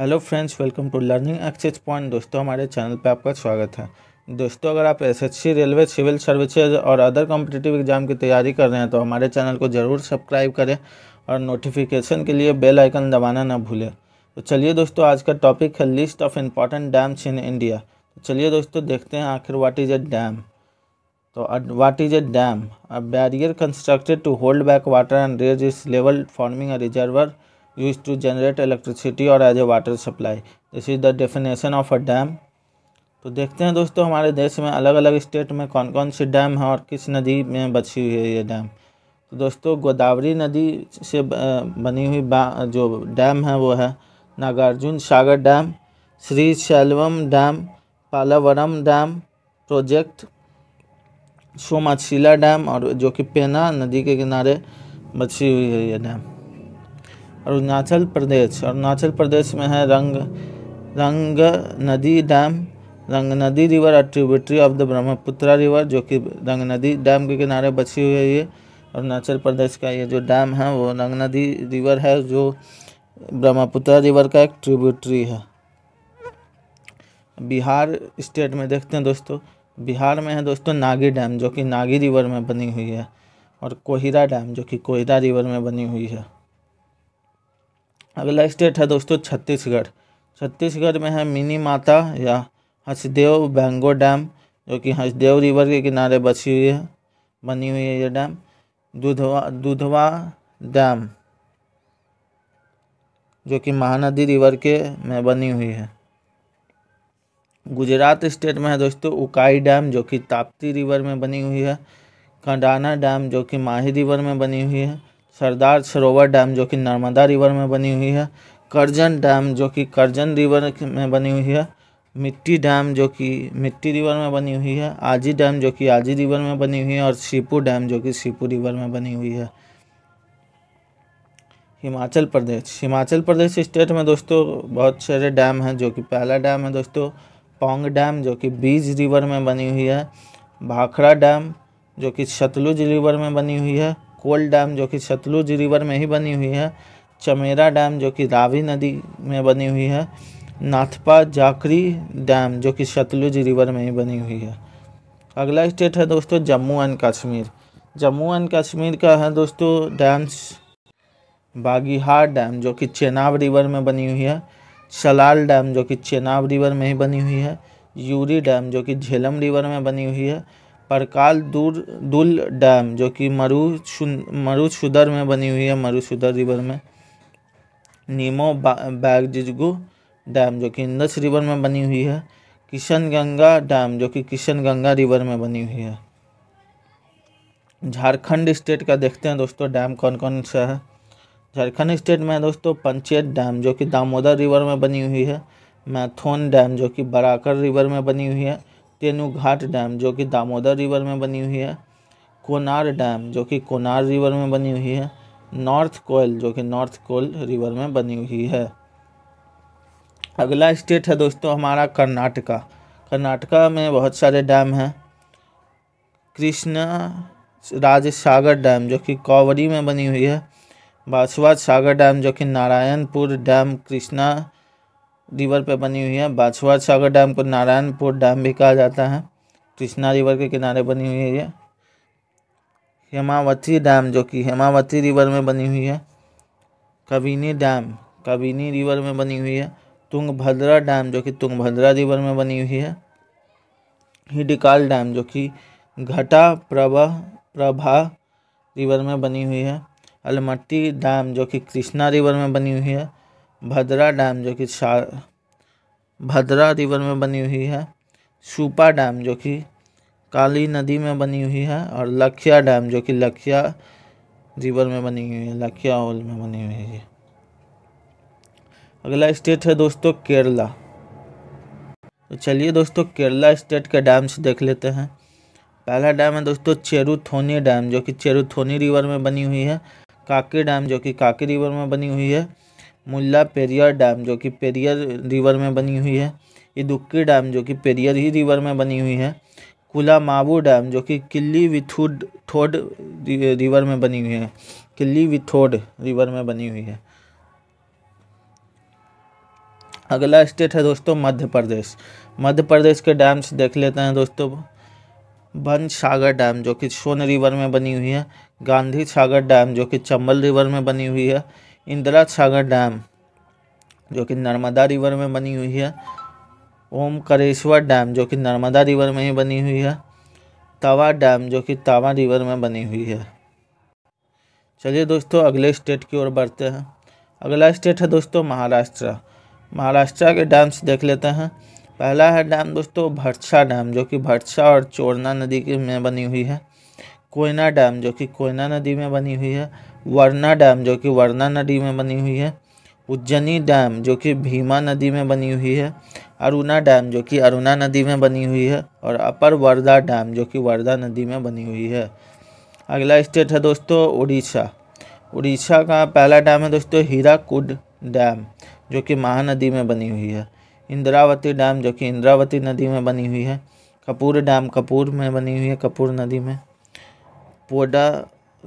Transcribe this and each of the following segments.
Hello friends welcome to learning access point दोस्तों हमारे channel पर आपका स्वागत है दोस्तों अगर आप एसएससी रेलवे सिविल सर्विसेज और अदर कॉम्पिटेटिव एग्जाम की तैयारी कर रहे हैं तो हमारे चैनल को ज़रूर सब्सक्राइब करें और नोटिफिकेशन के लिए बेल आइकन दबाना ना भूलें तो चलिए दोस्तों आज का टॉपिक है list of important dams in India तो चलिए दोस्तों देखते हैं आखिर वाट इज़ ए डैम तो what is a dam a barrier constructed to hold back water and raise its level forming a reservoir use to generate electricity और as a water supply this is the definition of a dam तो देखते हैं दोस्तों हमारे देश में अलग अलग स्टेट में कौन कौन सी डैम है और किस नदी में बची हुई है ये डैम तो दोस्तों गोदावरी नदी से बनी हुई जो डैम है वो है Nagarjuna Sagar dam Srisailam dam Polavaram dam project Somasila dam और जो कि पेना नदी के किनारे बची हुई है ये डैम अरुणाचल प्रदेश अरुणाचल प्रदेश में है Ranga Ranganadi dam Ranganadi river a tributary of the Brahmaputra river जो कि रंग नदी डैम के किनारे बची हुई है ये अरुणाचल प्रदेश का ये जो डैम है वो रंग नदी रिवर है जो ब्रह्मपुत्रा रिवर का एक ट्रिब्यूटरी है बिहार स्टेट में देखते हैं दोस्तों बिहार में है दोस्तों नागी डैम जो कि नागी रिवर में बनी हुई है और कोहिरा डैम जो कि कोहिरा रिवर में बनी हुई है अगला स्टेट है दोस्तों छत्तीसगढ़ छत्तीसगढ़ में है मिनी माता या हंसदेव बैंगो डैम जो कि हंसदेव रिवर के किनारे बसी हुई है बनी हुई है ये डैम दुधवा दुधवा डैम जो कि महानदी रिवर के में बनी हुई है गुजरात स्टेट में है दोस्तों उकाई डैम जो कि ताप्ती रिवर में बनी हुई है कंडाना डैम जो कि माही रिवर में बनी हुई है सरदार सरोवर डैम जो कि नर्मदा रिवर में बनी हुई है करजन डैम जो कि करजन रिवर में बनी हुई है मिट्टी डैम जो कि मिट्टी रिवर में बनी हुई है आजी डैम जो कि आजी रिवर में बनी हुई है और सीपू डैम जो कि सीपू रिवर में बनी हुई है हिमाचल प्रदेश हिमाचल प्रदेश स्टेट में दोस्तों बहुत सारे डैम हैं जो कि पहला डैम है दोस्तों पोंग डैम जो कि बीज रिवर में बनी हुई है भाखड़ा डैम जो कि सतलुज रिवर में बनी हुई है कोल डैम जो कि सतलुज रिवर में ही बनी हुई है चमेरा डैम जो कि रावी नदी में बनी हुई है नाथपा जाकरी डैम जो कि सतलुज रिवर में ही बनी हुई है अगला स्टेट है दोस्तों जम्मू एंड कश्मीर जम्मू एंड कश्मीर का है दोस्तों डैम्स बागीहार डैम जो कि चेनाब रिवर में बनी हुई है सलाल डैम जो कि चेनाब रिवर में ही बनी हुई है यूरी डैम जो कि झेलम रिवर में बनी हुई है परकाल दूर दुल डैम जो कि मरू मरुशुदर में बनी हुई है मरुशुदर रिवर में नीमो बैगजिजगु डैम जो कि इंदस रिवर में बनी हुई है किशनगंगा डैम जो कि किशनगंगा रिवर में बनी हुई है झारखंड स्टेट का देखते हैं दोस्तों डैम कौन कौन सा है झारखंड स्टेट में दोस्तों पंचेत डैम जो कि दामोदर रिवर में बनी हुई है मैथोन डैम जो कि बराकर रिवर में बनी हुई है तेनुघाट डैम जो कि दामोदर रिवर में बनी हुई है कोनार डैम जो कि कोनार रिवर में बनी हुई है नॉर्थ कोयल जो कि नॉर्थ कोयल रिवर में बनी हुई है अगला स्टेट है दोस्तों हमारा कर्नाटका कर्नाटका में बहुत सारे डैम हैं कृष्णा राज सागर डैम जो कि कावरी में बनी हुई है बासवा सागर डैम जो कि नारायणपुर डैम कृष्णा रिवर पे बनी हुई है बाछुआ सागर डैम को नारायणपुर डैम भी कहा जाता है कृष्णा रिवर के किनारे बनी हुई है ये हेमावती डैम जो कि हेमावती रिवर में बनी हुई है कबीनी डैम कबीनी रिवर में बनी हुई है तुंगभद्रा डैम जो कि तुंगभद्रा रिवर में बनी हुई है हिडिकाल डैम जो कि घटा प्रभा प्रभा रिवर में बनी हुई है अलमट्टी डैम जो कि कृष्णा रिवर में बनी हुई है भद्रा डैम जो कि भद्रा रिवर में बनी हुई है सुपा डैम जो कि काली नदी में बनी हुई है और लखिया डैम जो कि लखिया रिवर में बनी हुई है लखिया होल में बनी हुई है अगला स्टेट है दोस्तों केरला तो चलिए दोस्तों केरला स्टेट के डैम्स देख लेते हैं पहला डैम है दोस्तों चेरुथोनी डैम जो कि चेरुथोनी रिवर में बनी हुई है काकी डैम जो कि काकी रिवर में बनी हुई है मुल्ला पेरियर डैम जो कि पेरियर रिवर में बनी हुई है इदुक्की डैम जो कि पेरियर ही रिवर में बनी हुई है कुलामावू डैम जो कि किल्ली विथुड थोड रिवर में बनी हुई है किल्ली विथोड रिवर में बनी हुई है अगला स्टेट है दोस्तों मध्य प्रदेश मध्य प्रदेश के डैम्स देख लेते हैं दोस्तों बन सागर डैम जो कि सोन रिवर में बनी हुई है गांधी सागर डैम जो कि चंबल रिवर में बनी हुई है इंदिरा सागर डैम जो कि नर्मदा रिवर में बनी हुई है ओमकरेश्वर डैम जो कि नर्मदा रिवर में ही बनी हुई है तवा डैम जो कि तावा रिवर में बनी हुई है चलिए दोस्तों अगले स्टेट की ओर बढ़ते हैं अगला स्टेट है दोस्तों महाराष्ट्र महाराष्ट्र के डैम्स देख लेते हैं पहला है डैम दोस्तों भटसा डैम जो कि भटसा और चोरना नदी के में बनी हुई है कोयना डैम जो कि कोयना नदी में बनी हुई है वरना डैम जो कि वरना नदी में बनी हुई है उज्जैनी डैम जो कि भीमा नदी में बनी हुई है अरुणा डैम जो कि अरुणा नदी में बनी हुई है और अपर वर्धा डैम जो कि वर्धा नदी में बनी हुई है अगला स्टेट है दोस्तों उड़ीसा उड़ीसा का पहला डैम है दोस्तों हीराकुड डैम जो कि महानदी में बनी हुई है इंद्रावती डैम जो कि इंद्रावती नदी में बनी हुई है कपूर डैम कपूर में बनी हुई है कपूर नदी में पोडा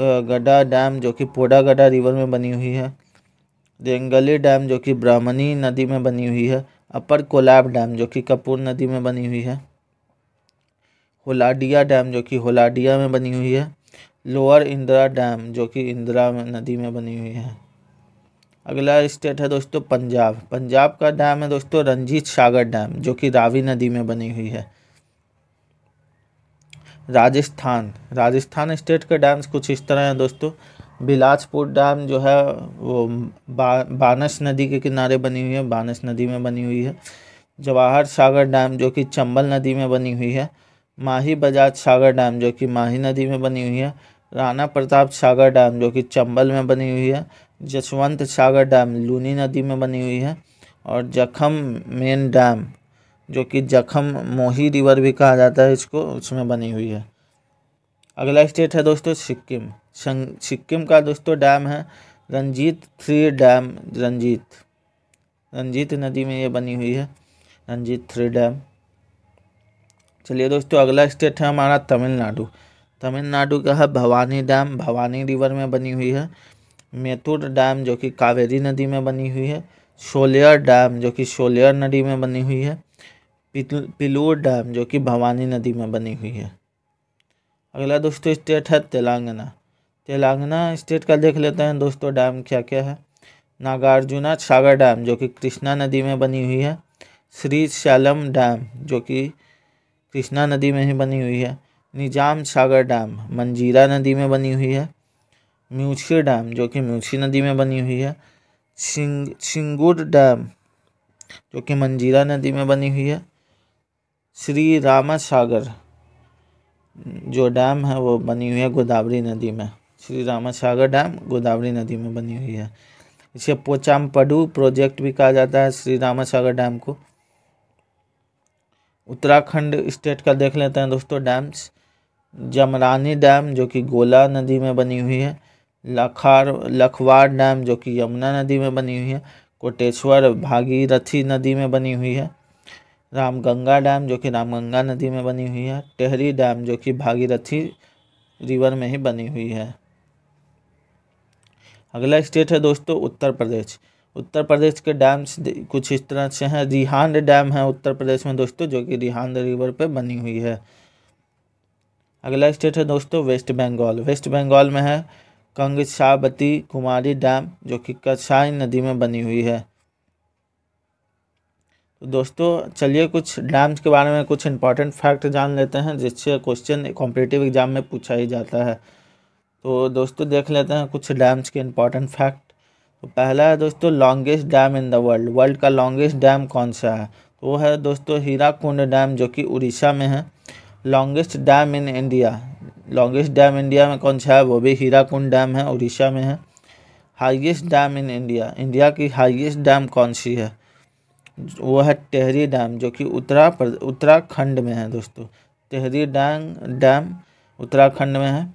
गड्ढा डैम जो कि पोडा गड्ढा रिवर में बनी हुई है देंगली डैम जो कि ब्राह्मणी नदी में बनी हुई है अपर कोलाब डैम जो कि कपूर नदी में बनी हुई है होलाडिया डैम जो कि होलाडिया में बनी हुई है लोअर इंदिरा डैम जो कि इंदिरा नदी में बनी हुई है अगला स्टेट है दोस्तों पंजाब पंजाब का डैम है दोस्तों रंजीत सागर डैम जो कि रावी नदी में बनी हुई है राजस्थान राजस्थान स्टेट का डैम्स कुछ इस तरह हैं दोस्तों बिलासपुर डैम जो है वो बा, बानस नदी के किनारे बनी हुई है बानस नदी में बनी हुई है जवाहर सागर डैम जो कि चंबल नदी में बनी हुई है माही बजाज सागर डैम जो कि माही नदी में बनी हुई है राणा प्रताप सागर डैम जो कि चंबल में बनी हुई है जसवंत सागर डैम लूनी नदी में बनी हुई है और जखम मेन डैम जो कि जखम मोही रिवर भी कहा जाता है इसको उसमें बनी हुई है अगला स्टेट है दोस्तों सिक्किम सिक्किम का दोस्तों डैम है रंजीत थ्री डैम रंजीत रंजीत नदी में ये बनी हुई है रंजीत थ्री डैम चलिए दोस्तों अगला स्टेट है हमारा तमिलनाडु तमिलनाडु का है भवानी डैम भवानी रिवर में बनी हुई है मेथुर डैम जो कि कावेरी नदी में बनी हुई है शोलियर डैम जो कि शोलियर नदी में बनी हुई है पिलोर डैम जो कि भवानी नदी में बनी हुई है अगला दोस्तों स्टेट है तेलंगाना तेलंगाना स्टेट का देख लेते हैं दोस्तों डैम क्या क्या है नागार्जुना सागर डैम जो कि कृष्णा नदी में बनी हुई है श्री शैलम डैम जो कि कृष्णा नदी में ही बनी हुई है निजाम सागर डैम मंजीरा नदी में बनी हुई है म्यूछी डैम जो कि म्यूछी नदी में बनी हुई है सिंग सिंगुर डैम जो कि मंजीरा नदी में बनी हुई है श्री रामा सागर जो डैम है वो बनी हुई है गोदावरी नदी में श्री रामा सागर डैम गोदावरी नदी में बनी हुई है इसे पोचाम पडू प्रोजेक्ट भी कहा जाता है श्री रामा सागर डैम को उत्तराखंड स्टेट का देख लेते हैं दोस्तों डैम्स जमरानी डैम जो कि गोला नदी में बनी हुई है लखार लखवार डैम जो कि यमुना नदी में बनी हुई है कोटेश्वर भागीरथी नदी में बनी हुई है रामगंगा डैम जो कि रामगंगा नदी में बनी हुई है टेहरी डैम जो कि भागीरथी रिवर में ही बनी हुई है अगला स्टेट है दोस्तों उत्तर प्रदेश उत्तर प्रदेश के डैम्स कुछ इस तरह से हैं रिहांड डैम है उत्तर प्रदेश में दोस्तों जो कि रिहांड रिवर पर बनी हुई है अगला स्टेट है दोस्तों वेस्ट बंगाल वेस्ट बंगाल में है कंगसावती कुमारी डैम जो कि कसाई नदी में बनी हुई है तो दोस्तों चलिए कुछ डैम्स के बारे में कुछ इंपॉर्टेंट फैक्ट जान लेते हैं जिससे क्वेश्चन कॉम्पिटेटिव एग्जाम में पूछा ही जाता है तो दोस्तों देख लेते हैं कुछ डैम्स के इंपॉर्टेंट फैक्ट तो पहला है दोस्तों longest dam in the world world का लॉन्गेस्ट डैम कौन सा है तो वो है दोस्तों हीरा कुंड डैम जो कि उड़ीसा में है longest dam in India longest dam India में कौन सा है वो भी हीरा कुंड डैम है उड़ीसा में है highest dam in India India की हाइएस्ट डैम कौन सी है वो है टेहरी डैम जो कि उत्तरा उत्तराखंड में है दोस्तों टेहरी डैम डैम उत्तराखंड में है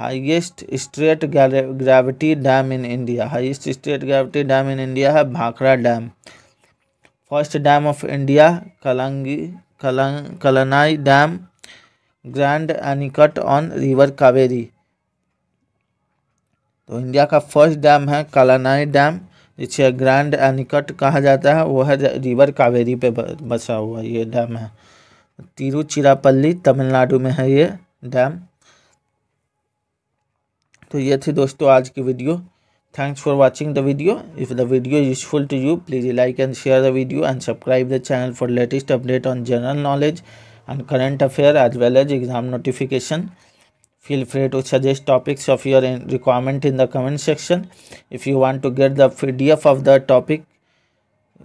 highest straight gravity dam in India highest straight gravity dam in India है Bhakra dam first dam of India कलंगी कलंग Kallanai dam grand anicut on river Kaveri तो इंडिया का फर्स्ट डैम है कलानाई डैम इसे ग्रैंड एनिकट कहा जाता है वो है रिवर कावेरी पे बसा हुआ ये डैम है तिरुचिरापल्ली तमिलनाडु में है ये डैम तो ये थी दोस्तों आज की video thanks for watching the video if the video useful to you please like and share the video and subscribe the channel for latest update on general knowledge and current affair as well as exam notification Feel free to suggest topics of your requirement in the comment section. If you want to get the PDF of the topic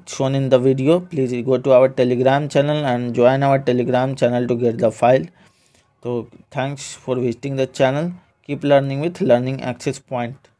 shown in the video, please go to our telegram channel and join our telegram channel to get the file. So thanks for visiting the channel. Keep learning with Learning Access Point.